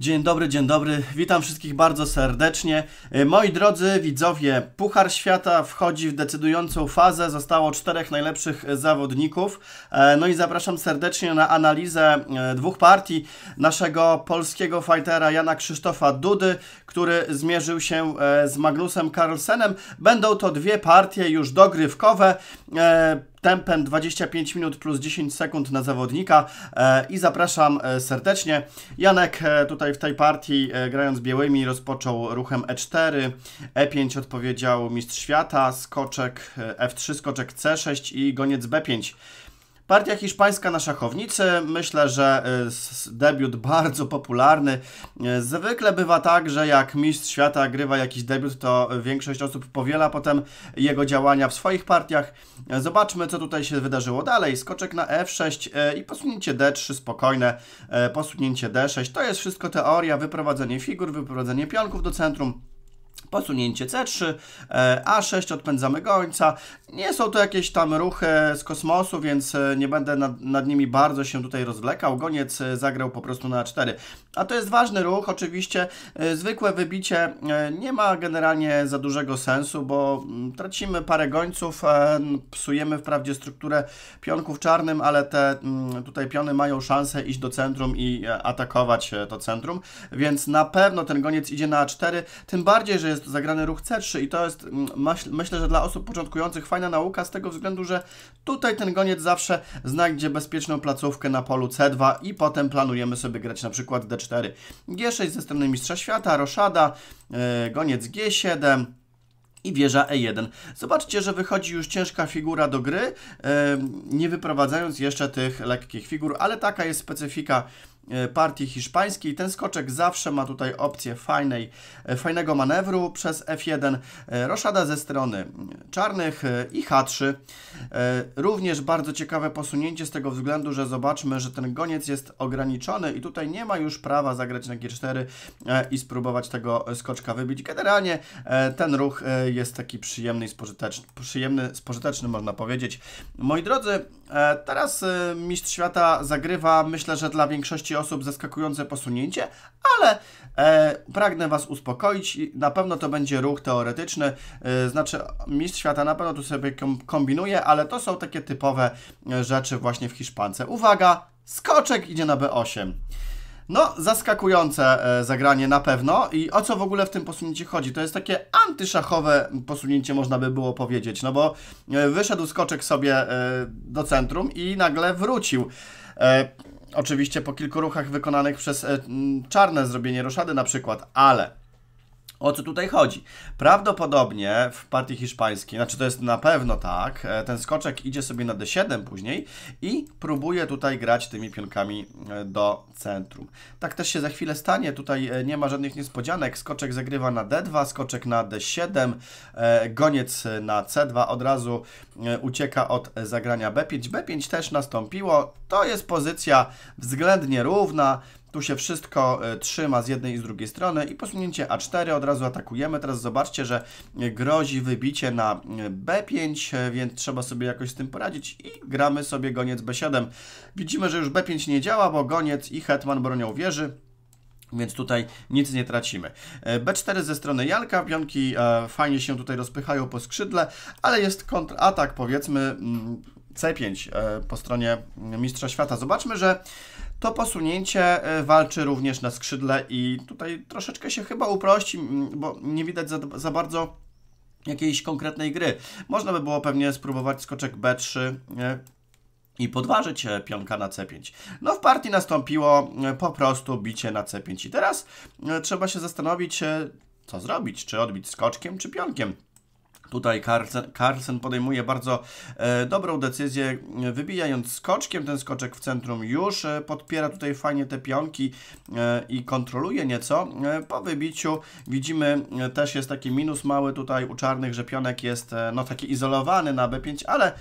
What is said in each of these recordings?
Dzień dobry, dzień dobry. Witam wszystkich bardzo serdecznie. E, moi drodzy widzowie, Puchar Świata wchodzi w decydującą fazę. Zostało czterech najlepszych zawodników. E, no i zapraszam serdecznie na analizę e, dwóch partii naszego polskiego fightera Jana Krzysztofa Dudy, który zmierzył się z Magnusem Carlsenem. Będą to dwie partie już dogrywkowe tempem 25 minut plus 10 sekund na zawodnika e, i zapraszam e, serdecznie. Janek e, tutaj w tej partii grając białymi rozpoczął ruchem E4, E5 odpowiedział mistrz świata, skoczek F3, skoczek C6 i goniec B5. Partia hiszpańska na szachownicy, myślę, że e, debiut bardzo popularny. E, zwykle bywa tak, że jak mistrz świata grywa jakiś debiut, to większość osób powiela potem jego działania w swoich partiach. E, zobaczmy, co tutaj się wydarzyło dalej. Skoczek na F6 i posunięcie D3 spokojne, posunięcie D6. To jest wszystko teoria, wyprowadzenie figur, wyprowadzenie pionków do centrum. Posunięcie C3, e, A6, odpędzamy gońca. Nie są to jakieś tam ruchy z kosmosu, więc e, nie będę nad, nad, nimi bardzo się tutaj rozwlekał. Goniec e, zagrał po prostu na A4. A to jest ważny ruch, oczywiście. Zwykłe wybicie nie ma generalnie za dużego sensu, bo mm, tracimy parę gońców, psujemy wprawdzie strukturę pionków czarnym, ale te mm, tutaj piony mają szansę iść do centrum i atakować to centrum, więc na pewno ten goniec idzie na A4, tym bardziej, że jest jest zagrany ruch C3 i to jest, mm, myślę, że dla osób początkujących fajna nauka z tego względu, że tutaj ten goniec zawsze znajdzie bezpieczną placówkę na polu C2 i potem planujemy sobie grać na przykład D4. G6 ze strony Mistrza Świata, roszada, e, goniec G7, i wieża E1. Zobaczcie, że wychodzi już ciężka figura do gry, e, nie wyprowadzając jeszcze tych lekkich figur, ale taka jest specyfika E, partii hiszpańskiej. Ten skoczek zawsze ma tutaj opcję fajnej, e, fajnego manewru przez F1, e, roszada ze strony czarnych i H3. Również bardzo ciekawe posunięcie z tego względu, że zobaczmy, że ten goniec jest ograniczony i tutaj nie ma już prawa zagrać na G4 i spróbować tego skoczka wybić. Generalnie ten ruch jest taki przyjemny i spożyteczny, przyjemny, spożyteczny można powiedzieć. Moi drodzy, teraz mistrz świata zagrywa, myślę, że dla większości osób zaskakujące posunięcie, ale e, pragnę Was uspokoić. Na pewno to będzie ruch teoretyczny, e, znaczy mistrz świata na pewno tu sobie kombinuje, ale to są takie typowe e, rzeczy właśnie w Hiszpance. Uwaga, skoczek idzie na B8. No, zaskakujące e, zagranie na pewno. I o co w ogóle w tym posunięciu chodzi? To jest takie antyszachowe posunięcie, można by było powiedzieć. No bo e, wyszedł skoczek sobie do centrum i nagle wrócił. Oczywiście po kilku ruchach wykonanych przez e, czarne zrobienie roszady na przykład, ale o co tutaj chodzi? Prawdopodobnie w partii hiszpańskiej, znaczy to jest na pewno tak, e, ten skoczek idzie sobie na d7 później i próbuje tutaj grać tymi pionkami e, do centrum. Tak też się za chwilę stanie, tutaj e, nie ma żadnych niespodzianek, skoczek zagrywa na d2, skoczek na d7, goniec na c2 od razu ucieka od zagrania b5, b5 też nastąpiło, to jest pozycja względnie równa, tu się wszystko e, trzyma z jednej i z drugiej strony i posunięcie A4 od razu atakujemy. Teraz zobaczcie, że e, grozi wybicie na e, B5, więc trzeba sobie jakoś z tym poradzić i gramy sobie goniec B7. Widzimy, że już B5 nie działa, bo goniec i hetman bronią wieży. Więc tutaj nic nie tracimy. B4 ze strony Janka, pionki fajnie się tutaj rozpychają po skrzydle, ale jest kontratak powiedzmy mm, C5 po stronie mm, Mistrza Świata. Zobaczmy, że to posunięcie e, walczy również na skrzydle i tutaj troszeczkę się chyba uprości, bo nie widać za, za bardzo jakiejś konkretnej gry. Można by było pewnie spróbować skoczek B3, nie? i podważyć e, pionka na C5. No w partii nastąpiło e, po prostu bicie na C5 i teraz trzeba się zastanowić, co zrobić, czy odbić skoczkiem, czy pionkiem. Tutaj Carlsen, Carlsen podejmuje bardzo e, dobrą decyzję, e, wybijając skoczkiem ten skoczek w centrum już, e, podpiera tutaj fajnie te pionki e, i kontroluje nieco. E, po wybiciu widzimy, e, też jest taki minus mały tutaj u czarnych, że pionek jest no taki izolowany na B5, ale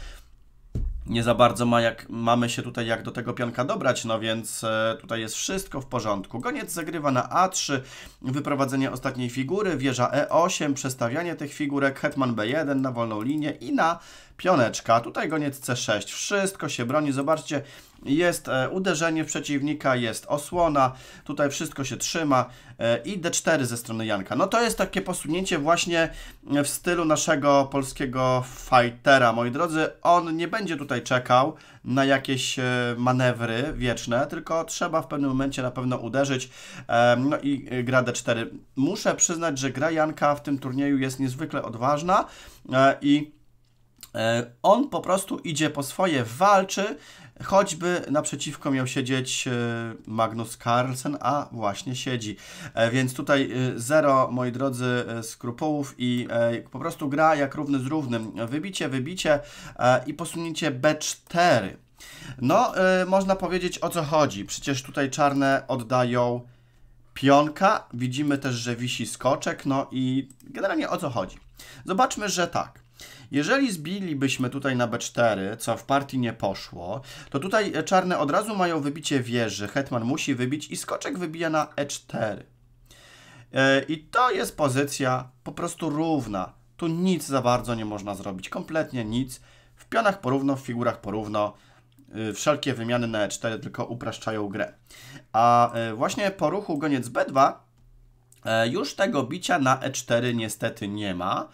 nie za bardzo ma jak, mamy się tutaj jak do tego pionka dobrać, no więc e, tutaj jest wszystko w porządku. Goniec zagrywa na A3, wyprowadzenie ostatniej figury, wieża E8, przestawianie tych figurek, hetman B1 na wolną linię i na pioneczka, tutaj goniec C6, wszystko się broni, zobaczcie, jest e, uderzenie w przeciwnika, jest osłona, tutaj wszystko się trzyma e, i D4 ze strony Janka. No to jest takie posunięcie właśnie e, w stylu naszego polskiego fightera, moi drodzy. On nie będzie tutaj czekał na jakieś manewry wieczne, tylko trzeba w pewnym momencie na pewno uderzyć. No i gra D4. Muszę przyznać, że gra Janka w tym turnieju jest niezwykle odważna i E, on po prostu idzie po swoje, walczy, choćby naprzeciwko miał siedzieć e, Magnus Carlsen, a właśnie siedzi. E, więc tutaj zero, moi drodzy, skrupułów i po prostu gra jak równy z równym. Wybicie, wybicie i posunięcie B4. No, można powiedzieć o co chodzi. Przecież tutaj czarne oddają pionka, widzimy też, że wisi skoczek, no i generalnie o co chodzi. Zobaczmy, że tak. Jeżeli zbilibyśmy tutaj na B4, co w partii nie poszło, to tutaj e, czarne od razu mają wybicie wieży. Hetman musi wybić i skoczek wybija na E4. E, I to jest pozycja po prostu równa. Tu nic za bardzo nie można zrobić, kompletnie nic. W pionach porówno, w figurach porówno. E, wszelkie wymiany na E4 tylko upraszczają grę. A właśnie po ruchu goniec B2 już tego bicia na E4 niestety nie ma,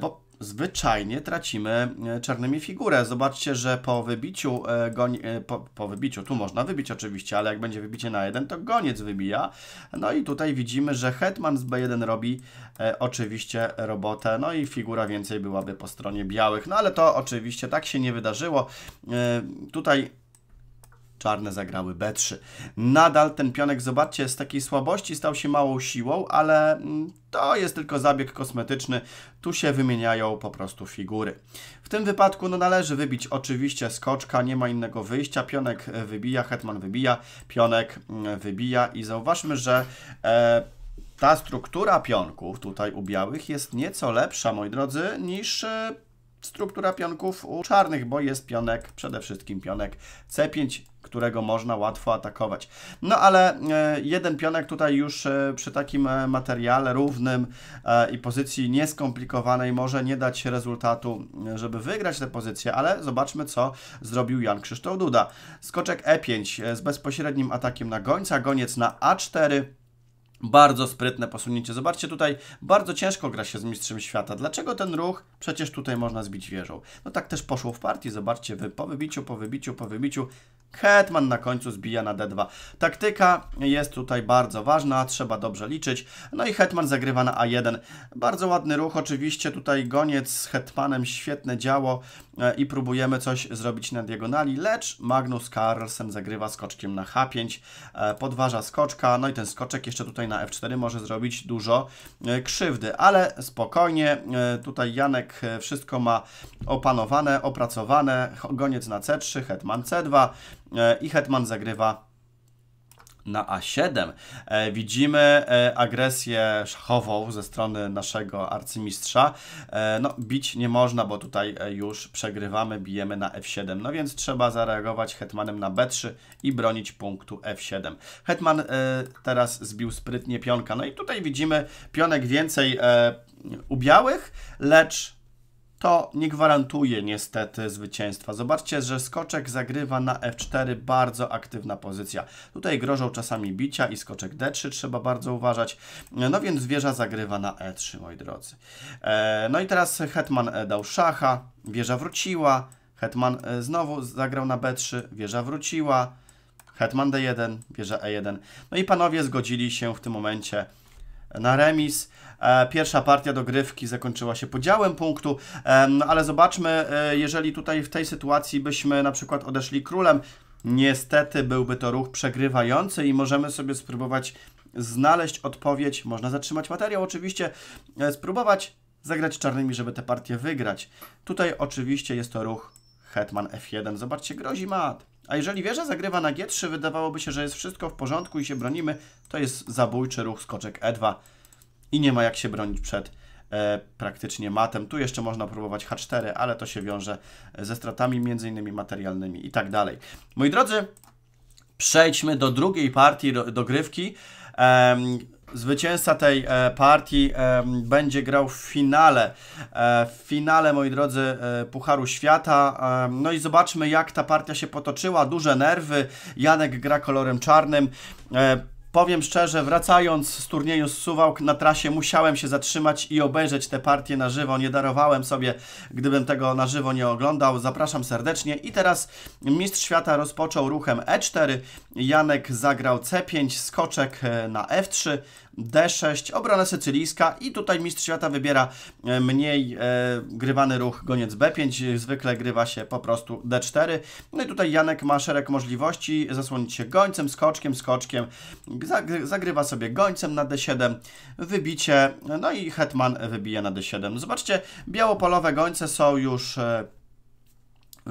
bo zwyczajnie tracimy e, czarnymi figurę. Zobaczcie, że po wybiciu, e, goń, e, po, po, wybiciu, tu można wybić oczywiście, ale jak będzie wybicie na jeden, to goniec wybija. No i tutaj widzimy, że hetman z B1 robi e, oczywiście robotę, no i figura więcej byłaby po stronie białych. No ale to oczywiście tak się nie wydarzyło. E, tutaj czarne zagrały B3. Nadal ten pionek, zobaczcie, z takiej słabości stał się małą siłą, ale mm, to jest tylko zabieg kosmetyczny, tu się wymieniają po prostu figury. W tym wypadku no, należy wybić oczywiście skoczka, nie ma innego wyjścia, pionek e, wybija, hetman wybija, pionek mm, wybija i zauważmy, że... E, ta struktura pionków tutaj u białych jest nieco lepsza, moi drodzy, niż e, struktura pionków u czarnych, bo jest pionek, przede wszystkim pionek C5, którego można łatwo atakować. No ale e, jeden pionek tutaj już e, przy takim e, materiale równym i pozycji nieskomplikowanej może nie dać rezultatu, żeby wygrać tę pozycję, ale zobaczmy, co zrobił Jan Krzysztof Duda. Skoczek E5 z bezpośrednim atakiem na gońca, goniec na A4, bardzo sprytne posunięcie. Zobaczcie tutaj, bardzo ciężko gra się z mistrzem świata. Dlaczego ten ruch? Przecież tutaj można zbić wieżą. No tak też poszło w partii. Zobaczcie, wy po wybiciu, po wybiciu, po wybiciu Hetman na końcu zbija na D2. Taktyka jest tutaj bardzo ważna, trzeba dobrze liczyć. No i Hetman zagrywa na A1. Bardzo ładny ruch, oczywiście tutaj goniec z Hetmanem, świetne działo. E, i próbujemy coś zrobić na diagonali, lecz Magnus Carlsen zagrywa skoczkiem na H5, e, podważa skoczka, no i ten skoczek jeszcze tutaj na F4 może zrobić dużo e, krzywdy, ale spokojnie, tutaj Janek wszystko ma opanowane, opracowane, goniec na C3, hetman C2 i hetman zagrywa na A7. E, widzimy e, agresję szachową ze strony naszego arcymistrza. E, no, bić nie można, bo tutaj już przegrywamy, bijemy na F7. No więc trzeba zareagować hetmanem na B3 i bronić punktu F7. Hetman teraz zbił sprytnie pionka. No i tutaj widzimy pionek więcej u białych, lecz to nie gwarantuje niestety zwycięstwa. Zobaczcie, że skoczek zagrywa na F4, bardzo aktywna pozycja. Tutaj grożą czasami bicia i skoczek D3 trzeba bardzo uważać. No więc wieża zagrywa na E3, moi drodzy. E, no i teraz hetman e, dał szacha, wieża wróciła, hetman e, znowu zagrał na B3, wieża wróciła, hetman D1, wieża E1. No i panowie zgodzili się w tym momencie na remis. E, pierwsza partia dogrywki zakończyła się podziałem punktu, e, no, ale zobaczmy, e, jeżeli tutaj w tej sytuacji byśmy na przykład odeszli królem, niestety byłby to ruch przegrywający i możemy sobie spróbować znaleźć odpowiedź. Można zatrzymać materiał, oczywiście, spróbować zagrać czarnymi, żeby tę partię wygrać. Tutaj oczywiście jest to ruch hetman f1. Zobaczcie, grozi mat. A jeżeli wieża zagrywa na G3, wydawałoby się, że jest wszystko w porządku i się bronimy. To jest zabójczy ruch skoczek E2 i nie ma jak się bronić przed e, praktycznie matem. Tu jeszcze można próbować H4, ale to się wiąże e, ze stratami między innymi materialnymi i tak dalej. Moi drodzy, przejdźmy do drugiej partii dogrywki. grywki. Zwycięzca tej e, partii e, będzie grał w finale. E, w finale, moi drodzy, Pucharu Świata. no i zobaczmy, jak ta partia się potoczyła. Duże nerwy. Janek gra kolorem czarnym. Powiem szczerze, wracając z turnieju z Suwałk na trasie musiałem się zatrzymać i obejrzeć te partie na żywo. Nie darowałem sobie, gdybym tego na żywo nie oglądał. Zapraszam serdecznie. I teraz Mistrz Świata rozpoczął ruchem E4. Janek zagrał C5, skoczek e, na F3, D6, obrona sycylijska i tutaj mistrz świata wybiera e, mniej e, grywany ruch goniec B5, zwykle grywa się po prostu D4. No i tutaj Janek ma szereg możliwości, zasłonić się gońcem, skoczkiem, skoczkiem, zagrywa sobie gońcem na D7, wybicie, no i hetman wybija na D7. Zobaczcie, białopolowe gońce są już e,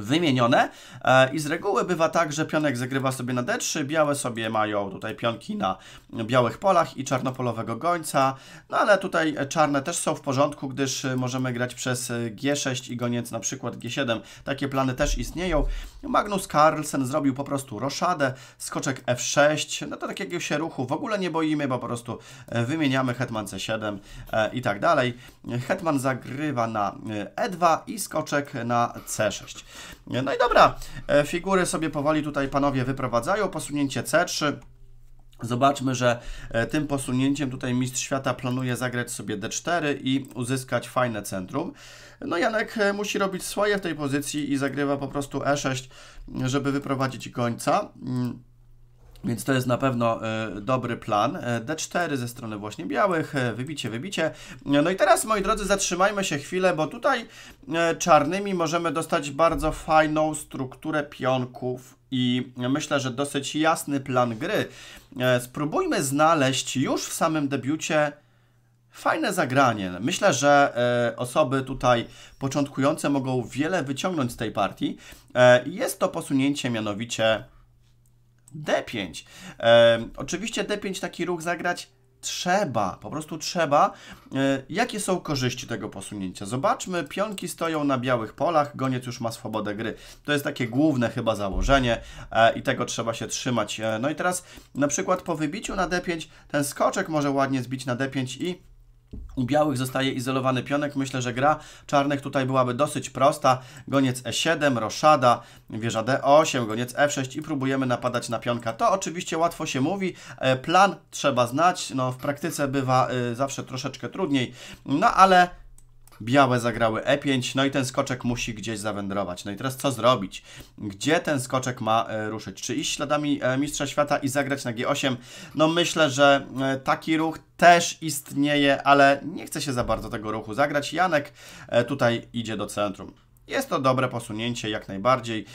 wymienione. E, I z reguły bywa tak, że pionek zagrywa sobie na D3, białe sobie mają tutaj pionki na białych polach i czarnopolowego gońca, no ale tutaj czarne też są w porządku, gdyż możemy grać przez G6 i goniec na przykład G7. Takie plany też istnieją. Magnus Carlsen zrobił po prostu roszadę, skoczek F6, no to takiego się ruchu w ogóle nie boimy, bo po prostu e, wymieniamy hetman C7 e, i tak dalej. Hetman zagrywa na E2 i skoczek na C6. No i dobra, e, figury sobie powoli tutaj panowie wyprowadzają. Posunięcie C3. Zobaczmy, że e, tym posunięciem tutaj mistrz świata planuje zagrać sobie D4 i uzyskać fajne centrum. No Janek e, musi robić swoje w tej pozycji i zagrywa po prostu E6, żeby wyprowadzić gońca. Mm. Więc to jest na pewno e, dobry plan. E, D4 ze strony właśnie białych, e, wybicie, wybicie. No i teraz, moi drodzy, zatrzymajmy się chwilę, bo tutaj czarnymi możemy dostać bardzo fajną strukturę pionków i myślę, że dosyć jasny plan gry. Spróbujmy znaleźć już w samym debiucie fajne zagranie. Myślę, że osoby tutaj początkujące mogą wiele wyciągnąć z tej partii. jest to posunięcie mianowicie D5. E, oczywiście D5 taki ruch zagrać trzeba, po prostu trzeba. E, jakie są korzyści tego posunięcia? Zobaczmy, pionki stoją na białych polach, goniec już ma swobodę gry. To jest takie główne chyba założenie e, i tego trzeba się trzymać. E, no i teraz na przykład po wybiciu na D5 ten skoczek może ładnie zbić na D5 i u białych zostaje izolowany pionek. Myślę, że gra czarnych tutaj byłaby dosyć prosta. Goniec E7, roszada, wieża D8, goniec F6 i próbujemy napadać na pionka. To oczywiście łatwo się mówi. E, plan trzeba znać. No, w praktyce bywa e, zawsze troszeczkę trudniej. No ale białe zagrały E5, no i ten skoczek musi gdzieś zawędrować. No i teraz co zrobić? Gdzie ten skoczek ma e, ruszyć? Czy iść śladami e, Mistrza Świata i zagrać na G8? No myślę, że e, taki ruch też istnieje, ale nie chce się za bardzo tego ruchu zagrać. Janek tutaj idzie do centrum. Jest to dobre posunięcie jak najbardziej.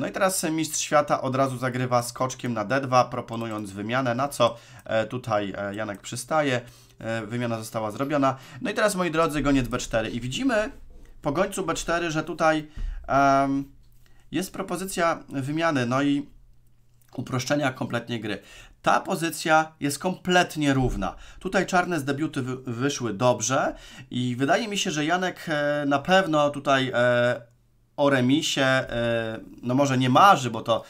No i teraz mistrz świata od razu zagrywa skoczkiem na D2, proponując wymianę, na co tutaj Janek przystaje. E, wymiana została zrobiona. No i teraz, moi drodzy, goniec B4 i widzimy po gońcu B4, że tutaj um, jest propozycja wymiany, no i uproszczenia kompletnie gry. Ta pozycja jest kompletnie równa. Tutaj czarne z debiuty wyszły dobrze i wydaje mi się, że Janek e, na pewno tutaj e, o remisie, no może nie marzy, bo to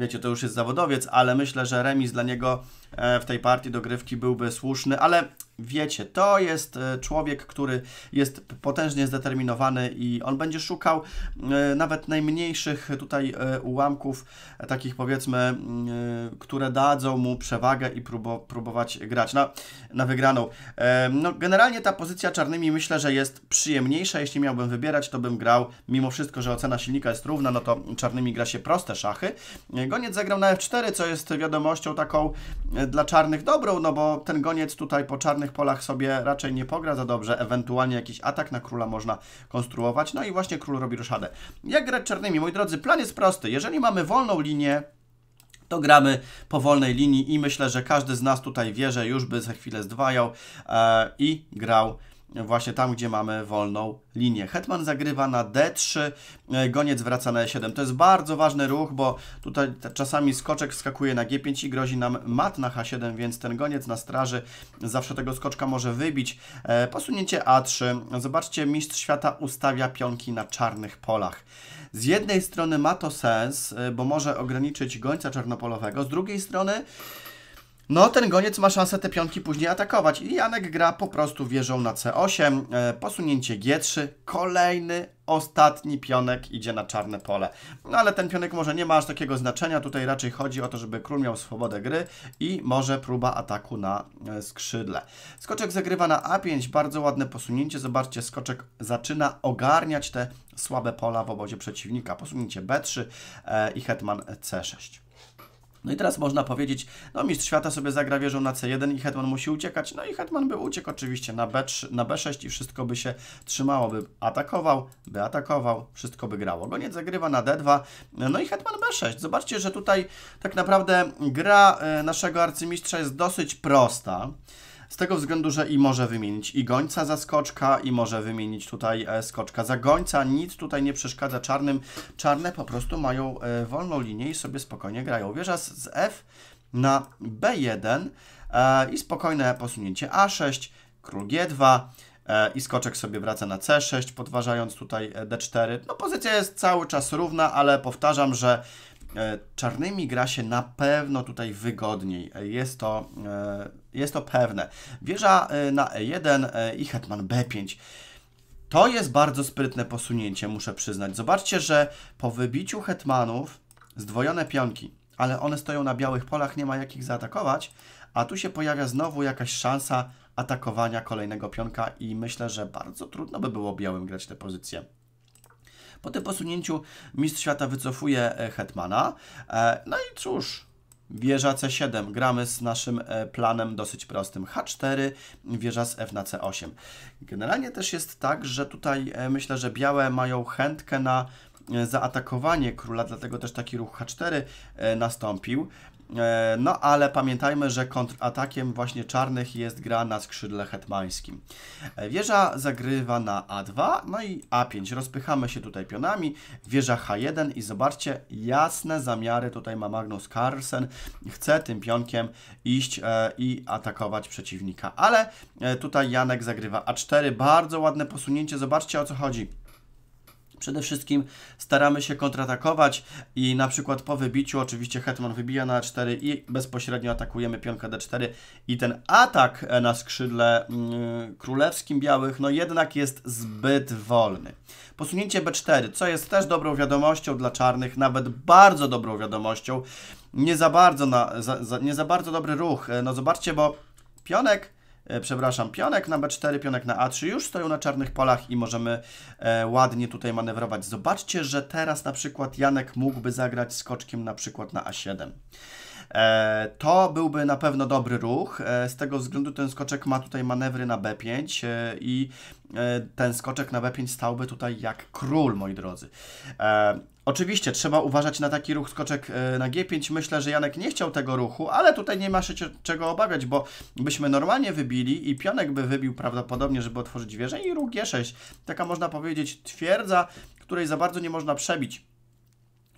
wiecie, to już jest zawodowiec, ale myślę, że remis dla niego E, w tej partii dogrywki byłby słuszny, ale wiecie, to jest e, człowiek, który jest potężnie zdeterminowany i on będzie szukał e, nawet najmniejszych tutaj ułamków, takich powiedzmy, mm, które dadzą mu przewagę i próbować grać na, na wygraną. No, generalnie ta pozycja czarnymi myślę, że jest przyjemniejsza. Jeśli miałbym wybierać, to bym grał, mimo wszystko, że ocena silnika jest równa, no to czarnymi gra się proste szachy. Goniec zagrał na F4, co jest wiadomością taką Y, dla czarnych dobrą, no bo ten goniec tutaj po czarnych polach sobie raczej nie pogra za dobrze, ewentualnie jakiś atak na króla można konstruować, no i właśnie król robi ruszadę. Jak grać czarnymi? Moi drodzy, plan jest prosty. Jeżeli mamy wolną linię, to gramy po wolnej linii i myślę, że każdy z nas tutaj wie, że już by za chwilę zdwajał e, i grał właśnie tam, gdzie mamy wolną linię. Hetman zagrywa na D3, e, goniec wraca na E7. To jest bardzo ważny ruch, bo tutaj czasami skoczek skakuje na G5 i grozi nam mat na H7, więc ten goniec na straży zawsze tego skoczka może wybić. E, posunięcie A3. Zobaczcie, mistrz świata ustawia pionki na czarnych polach. Z jednej strony ma to sens, e, bo może ograniczyć gońca czarnopolowego, z drugiej strony no, ten goniec ma szansę te pionki później atakować i Janek gra po prostu wieżą na C8, e, posunięcie G3, kolejny, ostatni pionek idzie na czarne pole. No ale ten pionek może nie ma aż takiego znaczenia, tutaj raczej chodzi o to, żeby król miał swobodę gry i może próba ataku na e, skrzydle. Skoczek zagrywa na A5, bardzo ładne posunięcie, zobaczcie, skoczek zaczyna ogarniać te słabe pola w obozie przeciwnika. Posunięcie B3 e, i hetman C6. No i teraz można powiedzieć, no mistrz świata sobie zagra wieżą na C1 i hetman musi uciekać. No i hetman by uciekł oczywiście na, B3, na B6 i wszystko by się trzymało, by atakował, by atakował, wszystko by grało. Goniec zagrywa na D2, no i hetman B6. Zobaczcie, że tutaj tak naprawdę gra e, naszego arcymistrza jest dosyć prosta. Z tego względu, że i może wymienić i gońca za skoczka, i może wymienić tutaj e, skoczka za gońca. Nic tutaj nie przeszkadza czarnym. Czarne po prostu mają e, wolną linię i sobie spokojnie grają. Wieża z F na B1 e, i spokojne posunięcie A6, król G2 i skoczek sobie wraca na C6, podważając tutaj D4. No pozycja jest cały czas równa, ale powtarzam, że E, czarnymi gra się na pewno tutaj wygodniej. E, jest to, e, jest to pewne. Wieża na E1 i hetman B5. To jest bardzo sprytne posunięcie, muszę przyznać. Zobaczcie, że po wybiciu hetmanów zdwojone pionki, ale one stoją na białych polach, nie ma jak ich zaatakować, a tu się pojawia znowu jakaś szansa atakowania kolejnego pionka i myślę, że bardzo trudno by było białym grać te pozycje. Po tym posunięciu mistrz świata wycofuje e, hetmana. E, no i cóż, Wieża C7. Gramy z naszym e, planem dosyć prostym. H4, wieża z F na C8. Generalnie też jest tak, że tutaj myślę, że białe mają chętkę na zaatakowanie króla, dlatego też taki ruch H4 nastąpił. E, no ale pamiętajmy, że kontratakiem właśnie czarnych jest gra na skrzydle hetmańskim. E, wieża zagrywa na A2, no i A5. Rozpychamy się tutaj pionami. Wieża H1 i zobaczcie, jasne zamiary tutaj ma Magnus Carlsen. Chce tym pionkiem iść e, i atakować przeciwnika. Ale tutaj Janek zagrywa A4. Bardzo ładne posunięcie. Zobaczcie o co chodzi Przede wszystkim staramy się kontratakować i na przykład po wybiciu, oczywiście hetman wybija na A4 i bezpośrednio atakujemy pionka D4 i ten atak na skrzydle mm, królewskim białych no jednak jest zbyt wolny. Posunięcie B4, co jest też dobrą wiadomością dla czarnych, nawet bardzo dobrą wiadomością, nie za bardzo, na, za, za, nie za bardzo dobry ruch. E, no zobaczcie, bo pionek E, przepraszam, pionek na B4, pionek na A3 już stoją na czarnych polach i możemy e, ładnie tutaj manewrować. Zobaczcie, że teraz na przykład Janek mógłby zagrać skoczkiem na przykład na A7. E, to byłby na pewno dobry ruch. Z tego względu ten skoczek ma tutaj manewry na B5 i ten skoczek na B5 stałby tutaj jak król, moi drodzy. Oczywiście trzeba uważać na taki ruch skoczek e, na G5. Myślę, że Janek nie chciał tego ruchu, ale tutaj nie ma się czego obawiać, bo byśmy normalnie wybili i pionek by wybił prawdopodobnie, żeby otworzyć wieżę i ruch G6. Taka można powiedzieć twierdza, której za bardzo nie można przebić.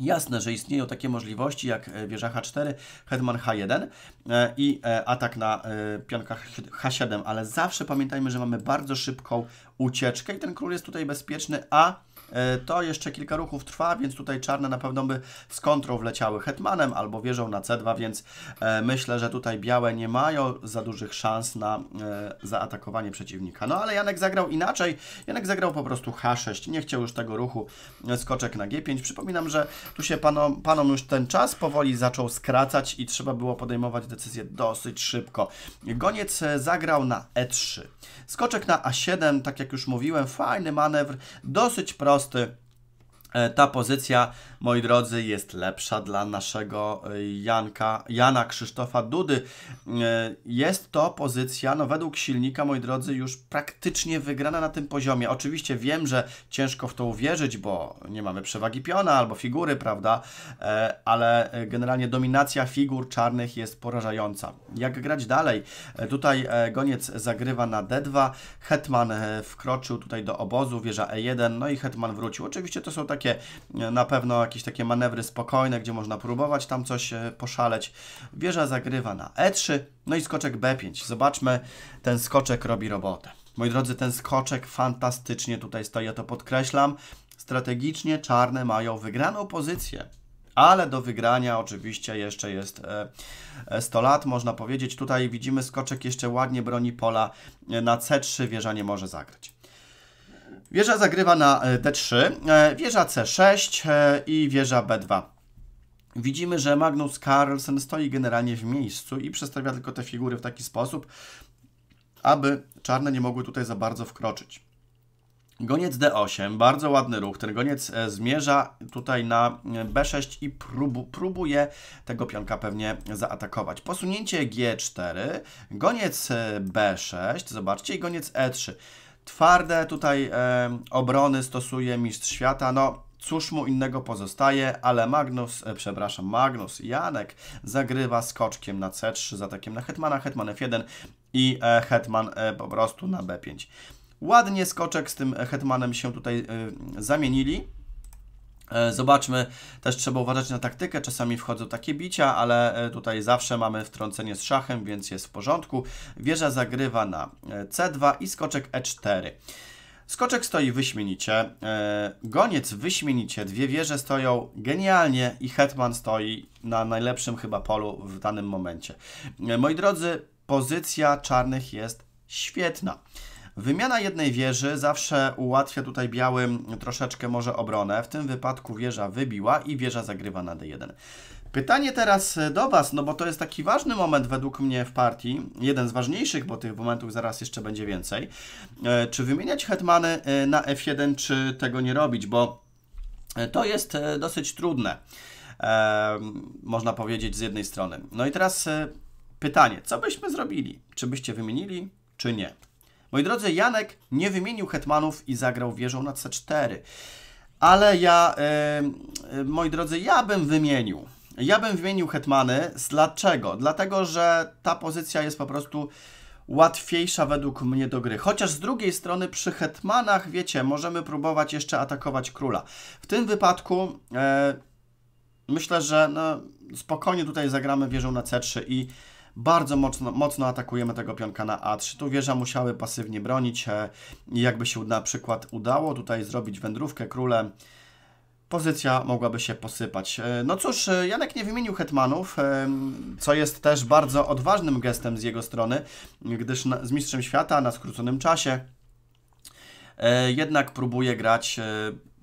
Jasne, że istnieją takie możliwości jak e, wieża H4, hetman H1 e, i atak na pionkach H7, ale zawsze pamiętajmy, że mamy bardzo szybką ucieczkę i ten król jest tutaj bezpieczny, a E, to jeszcze kilka ruchów trwa, więc tutaj czarne na pewno by z kontrą wleciały hetmanem albo wieżą na c2, więc e, myślę, że tutaj białe nie mają za dużych szans na e, zaatakowanie przeciwnika. No ale Janek zagrał inaczej. Janek zagrał po prostu h6, nie chciał już tego ruchu skoczek na g5. Przypominam, że tu się panom, panom już ten czas powoli zaczął skracać i trzeba było podejmować decyzję dosyć szybko. Goniec zagrał na e3. Skoczek na a7, tak jak już mówiłem, fajny manewr, dosyć prosty prosty e, ta pozycja moi drodzy, jest lepsza dla naszego y, Janka, Jana Krzysztofa Dudy. Y, jest to pozycja, no według silnika, moi drodzy, już praktycznie wygrana na tym poziomie. Oczywiście wiem, że ciężko w to uwierzyć, bo nie mamy przewagi piona albo figury, prawda? E, ale e, generalnie dominacja figur czarnych jest porażająca. Jak grać dalej? E, tutaj goniec zagrywa na D2, Hetman wkroczył tutaj do obozu, wieża E1, no i Hetman wrócił. Oczywiście to są takie na pewno jakieś takie manewry spokojne, gdzie można próbować tam coś e, poszaleć. Wieża zagrywa na E3, no i skoczek B5. Zobaczmy, ten skoczek robi robotę. Moi drodzy, ten skoczek fantastycznie tutaj stoi, ja to podkreślam. Strategicznie czarne mają wygraną pozycję ale do wygrania oczywiście jeszcze jest 100 e, e, lat, można powiedzieć. Tutaj widzimy skoczek jeszcze ładnie broni pola na C3, wieża nie może zagrać. Wieża zagrywa na D3, e, e, wieża C6 e, i wieża B2. Widzimy, że Magnus Carlsen stoi generalnie w miejscu i przestawia tylko te figury w taki sposób, aby czarne nie mogły tutaj za bardzo wkroczyć. Goniec D8, bardzo ładny ruch. Ten goniec zmierza tutaj na B6 i próbu, próbuje tego pionka pewnie zaatakować. Posunięcie G4, goniec B6, zobaczcie, i goniec E3. Twarde tutaj e, obrony stosuje mistrz świata. No, Cóż mu innego pozostaje, ale Magnus, e, przepraszam, Magnus Janek zagrywa skoczkiem na C3 z atakiem na Hetmana, Hetman F1 i e, Hetman e, po prostu na B5. Ładnie skoczek z tym e, Hetmanem się tutaj e, zamienili. E, zobaczmy, też trzeba uważać na taktykę, czasami wchodzą takie bicia, ale e, tutaj zawsze mamy wtrącenie z szachem, więc jest w porządku. Wieża zagrywa na e, C2 i skoczek E4. Skoczek stoi wyśmienicie, goniec wyśmienicie, dwie wieże stoją genialnie i hetman stoi na najlepszym chyba polu w danym momencie. Moi drodzy, pozycja czarnych jest świetna. Wymiana jednej wieży zawsze ułatwia tutaj białym troszeczkę może obronę. W tym wypadku wieża wybiła i wieża zagrywa na D1. Pytanie teraz e, do Was, no bo to jest taki ważny moment według mnie w partii, jeden z ważniejszych, bo tych momentów zaraz jeszcze będzie więcej. E, czy wymieniać hetmany e, na F1, czy tego nie robić, bo to jest dosyć trudne, można powiedzieć z jednej strony. No i teraz pytanie, co byśmy zrobili? Czy byście wymienili, czy nie? Moi drodzy, Janek nie wymienił hetmanów i zagrał wieżą na C4. Ale ja, moi drodzy, ja bym wymienił. Ja bym wymienił hetmany. Dlaczego? Dlatego, że ta pozycja jest po prostu łatwiejsza według mnie do gry. Chociaż z drugiej strony przy hetmanach, wiecie, możemy próbować jeszcze atakować króla. W tym wypadku e, myślę, że no, spokojnie tutaj zagramy wieżą na C3 i bardzo mocno, mocno atakujemy tego pionka na A3. Tu wieża musiały pasywnie bronić. jakby się na przykład udało tutaj zrobić wędrówkę królem, pozycja mogłaby się posypać. E, no cóż, e, Janek nie wymienił hetmanów, e, co jest też bardzo odważnym gestem z jego strony, gdyż z mistrzem świata na skróconym czasie jednak próbuje grać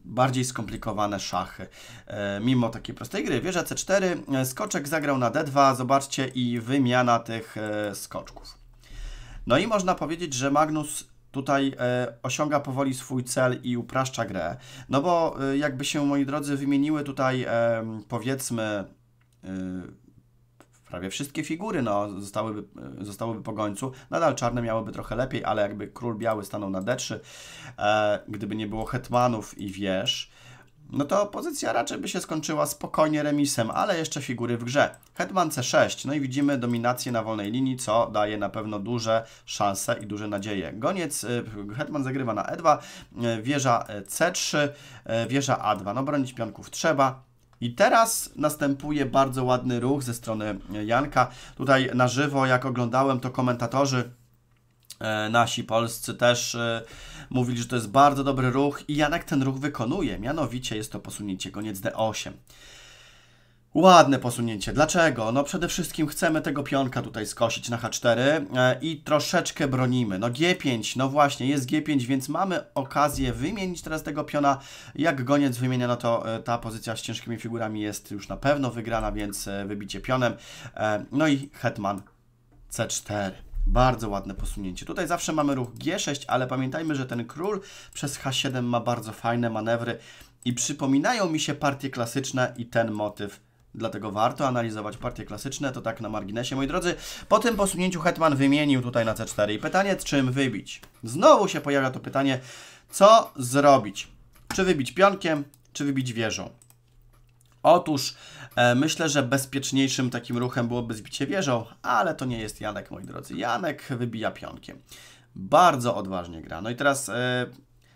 bardziej skomplikowane szachy. E, mimo takiej prostej gry, wieża e C4, e, skoczek zagrał na D2, zobaczcie i wymiana tych skoczków. No i można powiedzieć, że Magnus tutaj osiąga powoli swój cel i upraszcza grę, no bo jakby się, moi drodzy, wymieniły tutaj powiedzmy prawie wszystkie figury no, zostałyby, e, zostałyby po gońcu. Nadal czarne miałoby trochę lepiej, ale jakby król biały stanął na D3, e, gdyby nie było hetmanów i wież, no to pozycja raczej by się skończyła spokojnie remisem, ale jeszcze figury w grze. Hetman C6, no i widzimy dominację na wolnej linii, co daje na pewno duże szanse i duże nadzieje. Goniec, e, Hetman zagrywa na E2, e, wieża C3, wieża A2, no bronić pionków trzeba, i teraz następuje bardzo ładny ruch ze strony Janka. Tutaj na żywo, jak oglądałem, to komentatorzy e, nasi polscy też e, mówili, że to jest bardzo dobry ruch i Janek ten ruch wykonuje. Mianowicie jest to posunięcie koniec D8. Ładne posunięcie. Dlaczego? No przede wszystkim chcemy tego pionka tutaj skosić na H4 e, i troszeczkę bronimy. No G5, no właśnie, jest G5, więc mamy okazję wymienić teraz tego piona. Jak goniec wymienia, no to e, ta pozycja z ciężkimi figurami jest już na pewno wygrana, więc e, wybicie pionem. No i hetman C4. Bardzo ładne posunięcie. Tutaj zawsze mamy ruch G6, ale pamiętajmy, że ten król przez H7 ma bardzo fajne manewry i przypominają mi się partie klasyczne i ten motyw Dlatego warto analizować partie klasyczne, to tak na marginesie, moi drodzy. Po tym posunięciu hetman wymienił tutaj na c4 i pytanie, czym wybić? Znowu się pojawia to pytanie, co zrobić? Czy wybić pionkiem, czy wybić wieżą? Otóż e, myślę, że bezpieczniejszym takim ruchem byłoby zbicie wieżą, ale to nie jest Janek, moi drodzy. Janek wybija pionkiem. Bardzo odważnie gra. No i teraz, e,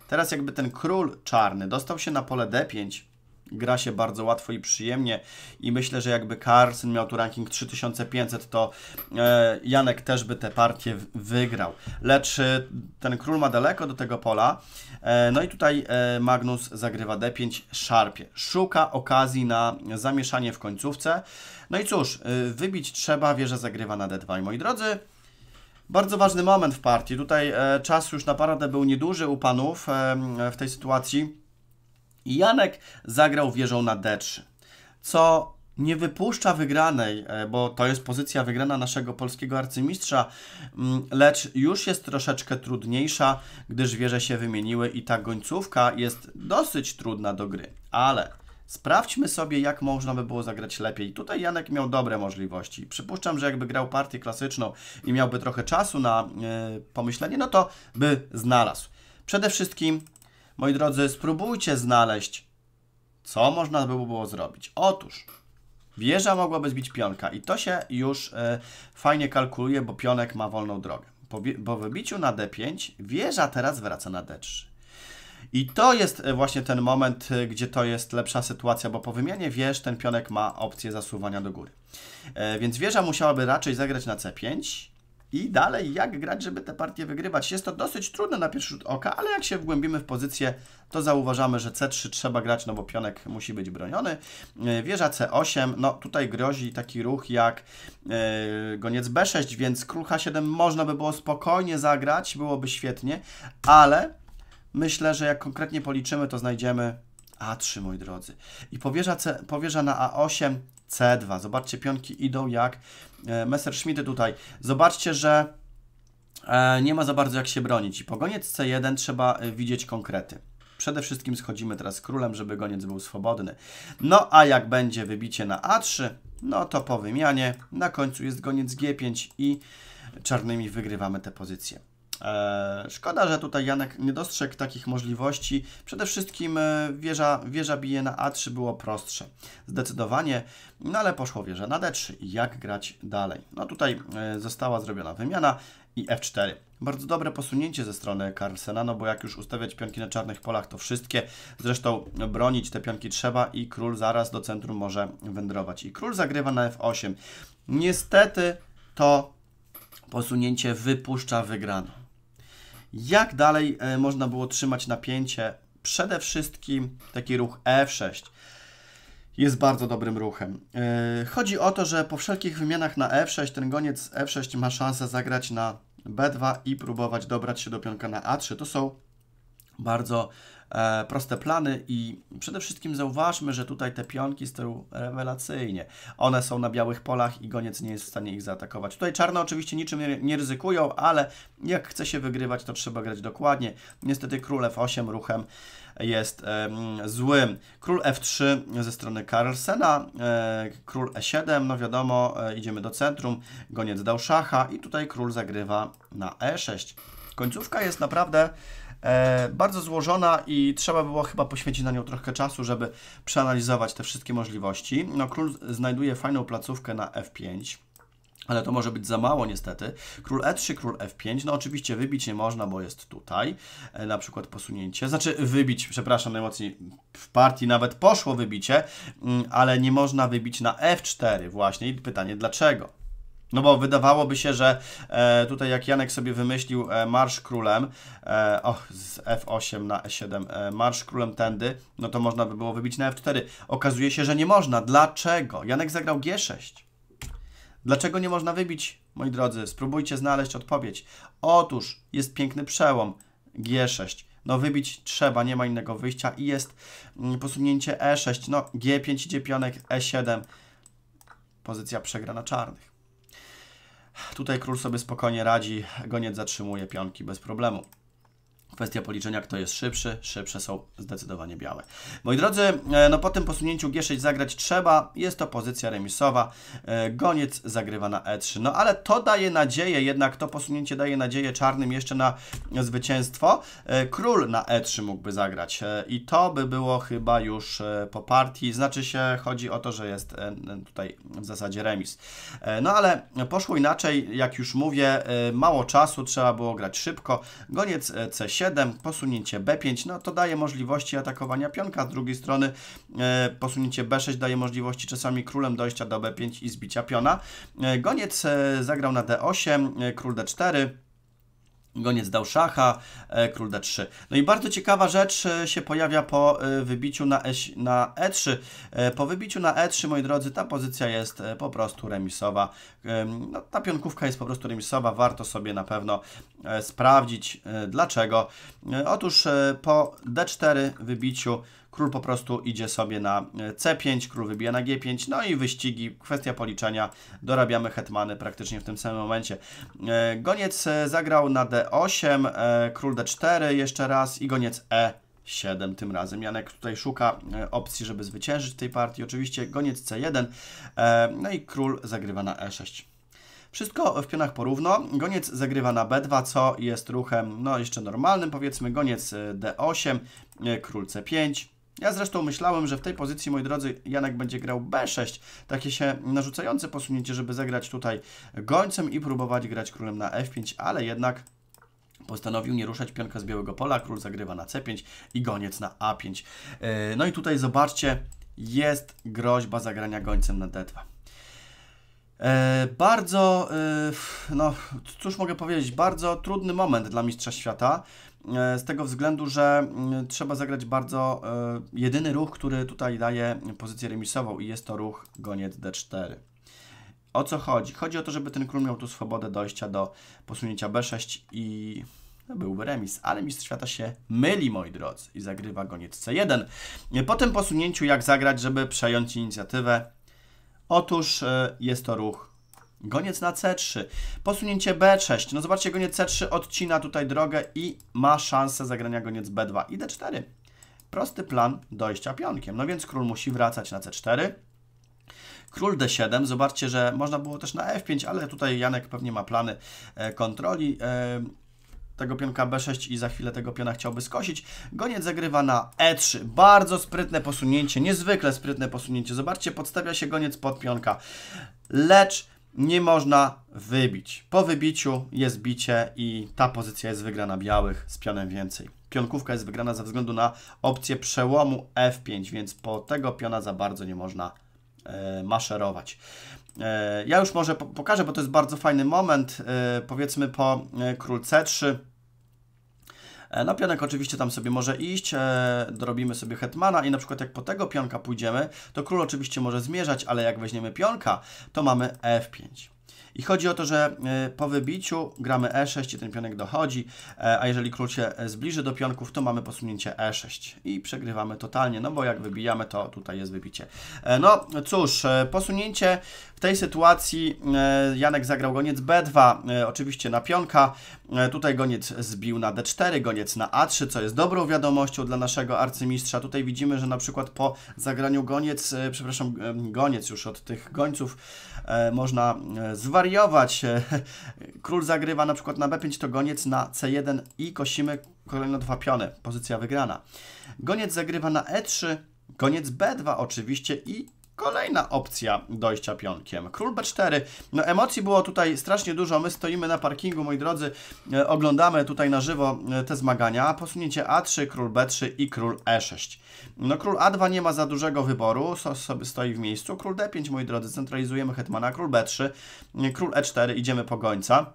teraz jakby ten król czarny dostał się na pole d5, gra się bardzo łatwo i przyjemnie i myślę, że jakby Carlsen miał tu ranking 3500, to e, Janek też by tę partię wygrał. Lecz e, ten król ma daleko do tego pola, e, no i tutaj Magnus zagrywa d5 szarpie. Szuka okazji na zamieszanie w końcówce. No i cóż, wybić trzeba, wieża zagrywa na d2. I moi drodzy, bardzo ważny moment w partii. Tutaj czas już naprawdę był nieduży u panów w tej sytuacji. Janek zagrał wieżą na D3, co nie wypuszcza wygranej, e, bo to jest pozycja wygrana naszego polskiego arcymistrza, mm, lecz już jest troszeczkę trudniejsza, gdyż wieże się wymieniły i ta gońcówka jest dosyć trudna do gry. Ale Sprawdźmy sobie, jak można by było zagrać lepiej. Tutaj Janek miał dobre możliwości. Przypuszczam, że jakby grał partię klasyczną i miałby trochę czasu na e, pomyślenie, no to by znalazł. Przede wszystkim Moi drodzy, spróbujcie znaleźć, co można by było zrobić. Otóż, wieża mogłaby zbić pionka i to się już e, fajnie kalkuluje, bo pionek ma wolną drogę. Po, po wybiciu na D5, wieża teraz wraca na D3. I to jest e, właśnie ten moment, e, gdzie to jest lepsza sytuacja, bo po wymianie wież ten pionek ma opcję zasuwania do góry. E, więc wieża musiałaby raczej zagrać na C5, i dalej jak grać, żeby te partie wygrywać. Jest to dosyć trudne na pierwszy rzut oka, ale jak się wgłębimy w pozycję, to zauważamy, że C3 trzeba grać, no bo pionek musi być broniony. E, wieża C8, no tutaj grozi taki ruch jak yy, goniec B6, więc król H7 można by było spokojnie zagrać, byłoby świetnie, ale myślę, że jak konkretnie policzymy, to znajdziemy A3, moi drodzy. I powieża, C, powieża na A8 C2. Zobaczcie, pionki idą jak e, Messerschmitty tutaj. Zobaczcie, że e, nie ma za bardzo jak się bronić. I po goniec C1 trzeba e, widzieć konkrety. Przede wszystkim schodzimy teraz z królem, żeby goniec był swobodny. No a jak będzie wybicie na A3, no to po wymianie na końcu jest goniec G5 i czarnymi wygrywamy tę pozycję. E, szkoda, że tutaj Janek nie dostrzegł takich możliwości. Przede wszystkim e, wieża, wieża bije na A3 było prostsze. Zdecydowanie, no ale poszło wieża na D3. Jak grać dalej? No tutaj e, została zrobiona wymiana i F4. Bardzo dobre posunięcie ze strony Carlsena, no bo jak już ustawiać pionki na czarnych polach, to wszystkie. Zresztą bronić te pionki trzeba i król zaraz do centrum może wędrować. I król zagrywa na F8. Niestety to posunięcie wypuszcza wygraną jak dalej e, można było trzymać napięcie. Przede wszystkim taki ruch F6 e jest bardzo dobrym ruchem. E, chodzi o to, że po wszelkich wymianach na F6 ten goniec F6 ma szansę zagrać na B2 i próbować dobrać się do pionka na A3. To są bardzo E, proste plany i przede wszystkim zauważmy, że tutaj te pionki stoją rewelacyjnie. One są na białych polach i goniec nie jest w stanie ich zaatakować. Tutaj czarne oczywiście niczym nie ryzykują, ale jak chce się wygrywać, to trzeba grać dokładnie. Niestety król f8 ruchem jest e, złym. Król f3 ze strony Carlsena, e, król e7, no wiadomo, e, idziemy do centrum, goniec dał szacha i tutaj król zagrywa na e6. Końcówka jest naprawdę E, bardzo złożona i trzeba było chyba poświęcić na nią trochę czasu, żeby przeanalizować te wszystkie możliwości. No, król znajduje fajną placówkę na F5. Ale to może być za mało niestety. Król E3, król F5, no oczywiście wybić nie można, bo jest tutaj e, na przykład posunięcie. Znaczy wybić, przepraszam najmocniej, w partii nawet poszło wybicie, mm, ale nie można wybić na F4 właśnie i pytanie dlaczego. No bo wydawałoby się, że e, tutaj jak Janek sobie wymyślił e, marsz królem, e, och, z F8 na E7, e, marsz królem tędy, no to można by było wybić na F4. Okazuje się, że nie można. Dlaczego? Janek zagrał G6. Dlaczego nie można wybić? Moi drodzy, spróbujcie znaleźć odpowiedź. Otóż jest piękny przełom G6. No wybić trzeba, nie ma innego wyjścia i jest mm, posunięcie E6, no G5 idzie pionek, E7. Pozycja przegra na czarnych. Tutaj król sobie spokojnie radzi, goniec zatrzymuje pionki bez problemu. Kwestia policzenia, kto jest szybszy. Szybsze są zdecydowanie białe. Moi drodzy, e, no po tym posunięciu G6 zagrać trzeba. Jest to pozycja remisowa. E, goniec zagrywa na E3. No ale to daje nadzieję, jednak to posunięcie daje nadzieję czarnym jeszcze na zwycięstwo. E, król na E3 mógłby zagrać. I to by było chyba już po partii. Znaczy się, chodzi o to, że jest tutaj w zasadzie remis. No ale poszło inaczej, jak już mówię. Mało czasu, trzeba było grać szybko. Goniec C7 posunięcie B5, no to daje możliwości atakowania pionka. Z drugiej strony e, posunięcie B6 daje możliwości czasami królem dojścia do B5 i zbicia piona. E, goniec e, zagrał na D8, e, król D4, Goniec dał szacha, e, król d3. No i bardzo ciekawa rzecz e, się pojawia po e, wybiciu na, e3. Po wybiciu na e3, moi drodzy, ta pozycja jest po prostu remisowa. No, ta pionkówka jest po prostu remisowa, warto sobie na pewno sprawdzić dlaczego. Otóż po d4 wybiciu Król po prostu idzie sobie na e, C5, król wybija na G5, no i wyścigi, kwestia policzenia, dorabiamy hetmany praktycznie w tym samym momencie. E, goniec e, zagrał na D8, król D4 jeszcze raz i goniec E 7 tym razem. Janek tutaj szuka opcji, żeby zwyciężyć w tej partii. Oczywiście goniec C1, no i król zagrywa na E6. Wszystko w pionach porówno. Goniec zagrywa na B2, co jest ruchem no jeszcze normalnym. Powiedzmy goniec D8, król C5, ja zresztą myślałem, że w tej pozycji, moi drodzy, Janek będzie grał B6. Takie się narzucające posunięcie, żeby zagrać tutaj gońcem i próbować grać królem na F5, ale jednak Postanowił nie ruszać pionka z białego pola, król zagrywa na C5 i goniec na A5. E, no i tutaj zobaczcie, jest groźba zagrania gońcem na D2. E, bardzo, e, no cóż mogę powiedzieć, bardzo trudny moment dla mistrza świata. E, z tego względu, że mm, trzeba zagrać bardzo e, jedyny ruch, który tutaj daje pozycję remisową i jest to ruch goniec d4. O co chodzi? Chodzi o to, żeby ten król miał tu swobodę dojścia do posunięcia b6 i no byłby remis, ale mistrz świata się myli, moi drodzy, i zagrywa goniec c1. E, po tym posunięciu jak zagrać, żeby przejąć inicjatywę? Otóż jest to ruch Goniec na C3. Posunięcie B6. No zobaczcie, goniec C3 odcina tutaj drogę i ma szansę zagrania goniec B2 i D4. Prosty plan dojścia pionkiem. No więc król musi wracać na C4. Król D7, zobaczcie, że można było też na F5, ale tutaj Janek pewnie ma plany e, kontroli e, tego pionka B6 i za chwilę tego piona chciałby skosić. Goniec zagrywa na E3. Bardzo sprytne posunięcie, niezwykle sprytne posunięcie. Zobaczcie, podstawia się goniec pod pionka. Lecz nie można wybić. Po wybiciu jest bicie i ta pozycja jest wygrana białych z pionem więcej. Pionkówka jest wygrana ze względu na opcję przełomu F5, więc po tego piona za bardzo nie można e, maszerować. E, ja już może pokażę, bo to jest bardzo fajny moment, e, powiedzmy po król C3, E, na pionek oczywiście tam sobie może iść, e, dorobimy sobie hetmana i na przykład jak po tego pionka pójdziemy, to król oczywiście może zmierzać, ale jak weźmiemy pionka, to mamy f5. E i chodzi o to, że e, po wybiciu gramy E6 i ten pionek dochodzi, e, a jeżeli król się e, zbliży do pionków, to mamy posunięcie E6 i przegrywamy totalnie, no bo jak wybijamy, to tutaj jest wybicie. No cóż, posunięcie w tej sytuacji Janek zagrał goniec B2, oczywiście na pionka, tutaj goniec zbił na D4, goniec na A3, co jest dobrą wiadomością dla naszego arcymistrza. Tutaj widzimy, że na przykład po zagraniu goniec, przepraszam, goniec już od tych gońców można zwalczyć wariować. Król zagrywa na przykład na b5, to goniec na c1 i kosimy kolejno dwa piony. Pozycja wygrana. Goniec zagrywa na e3, goniec b2 oczywiście i Kolejna opcja dojścia pionkiem. Król B4. No, emocji było tutaj strasznie dużo. My stoimy na parkingu, moi drodzy. E, oglądamy tutaj na żywo e, te zmagania. Posunięcie A3, król B3 i król E6. No, król A2 nie ma za dużego wyboru. So, sobie stoi w miejscu. Król D5, moi drodzy. Centralizujemy hetmana. Król B3, e, król E4. Idziemy po gońca.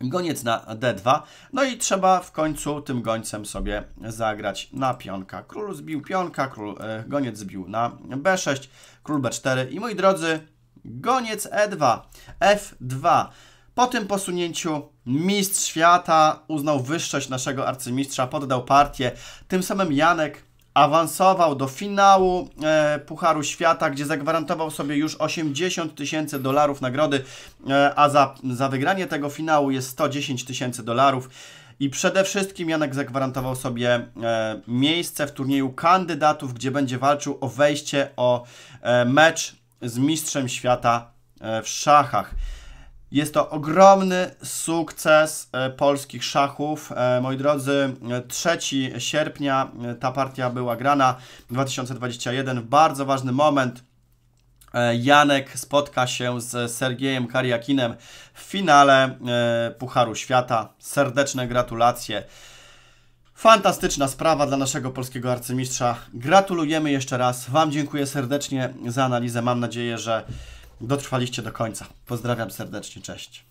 Goniec na D2, no i trzeba w końcu tym gońcem sobie zagrać na pionka. Król zbił pionka, król, goniec zbił na B6, król b4 i moi drodzy, goniec e2, f2. Po tym posunięciu mistrz świata uznał wyższość naszego arcymistrza, poddał partię. Tym samym Janek awansował do finału e, Pucharu Świata, gdzie zagwarantował sobie już 80 tysięcy dolarów nagrody, e, a za, za wygranie tego finału jest 110 tysięcy dolarów. I przede wszystkim Janek zagwarantował sobie e, miejsce w turnieju kandydatów, gdzie będzie walczył o wejście o e, mecz z mistrzem świata e, w szachach. Jest to ogromny sukces e, polskich szachów. E, moi drodzy, 3 e, sierpnia ta partia była grana 2021. Bardzo ważny moment E, Janek spotka się z Sergiejem Kariakinem w finale e, Pucharu Świata. Serdeczne gratulacje. Fantastyczna sprawa dla naszego polskiego arcymistrza. Gratulujemy jeszcze raz. Wam dziękuję serdecznie za analizę. Mam nadzieję, że dotrwaliście do końca. Pozdrawiam serdecznie. Cześć.